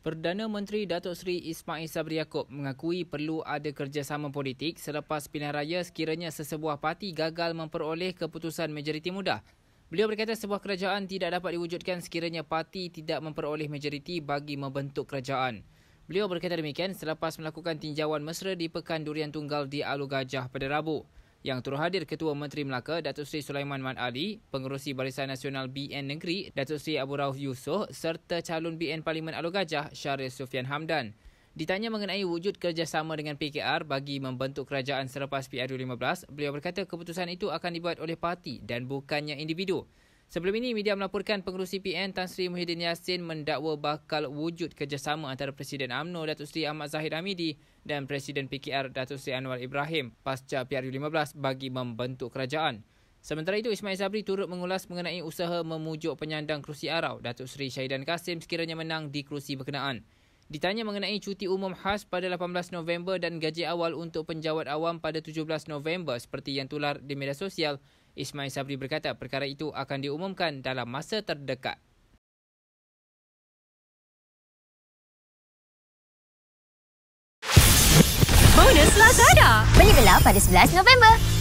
Perdana Menteri Datuk Seri Ismail Sabri Yaakob mengakui perlu ada kerjasama politik selepas pilihan raya sekiranya sesebuah parti gagal memperoleh keputusan majoriti mudah. Beliau berkata sebuah kerajaan tidak dapat diwujudkan sekiranya parti tidak memperoleh majoriti bagi membentuk kerajaan. Beliau berkata demikian selepas melakukan tinjauan mesra di Pekan Durian Tunggal di Alu Gajah pada Rabu yang turut hadir Ketua Menteri Melaka Datuk Seri Sulaiman Man Ali, Pengerusi Barisan Nasional BN Negeri Datuk Seri Abu Rauf Yusof serta calon BN Parlimen Alu Gajah Syaril Sufian Hamdan. Ditanya mengenai wujud kerjasama dengan PKR bagi membentuk kerajaan selepas PRU15, beliau berkata keputusan itu akan dibuat oleh parti dan bukannya individu. Sebelum ini, media melaporkan pengurusi PN Tan Sri Muhyiddin Yassin mendakwa bakal wujud kerjasama antara Presiden AMNO Datuk Sri Ahmad Zahid Hamidi dan Presiden PKR Datuk Sri Anwar Ibrahim pasca PRU15 bagi membentuk kerajaan. Sementara itu, Ismail Sabri turut mengulas mengenai usaha memujuk penyandang kerusi Arau, Datuk Seri Syahidan Kasim sekiranya menang di kerusi berkenaan. Ditanya mengenai cuti umum khas pada 18 November dan gaji awal untuk penjawat awam pada 17 November seperti yang tular di media sosial, Ismail Sabri berkata perkara itu akan diumumkan dalam masa terdekat. Bonus Lazada! Beli pada 11 November!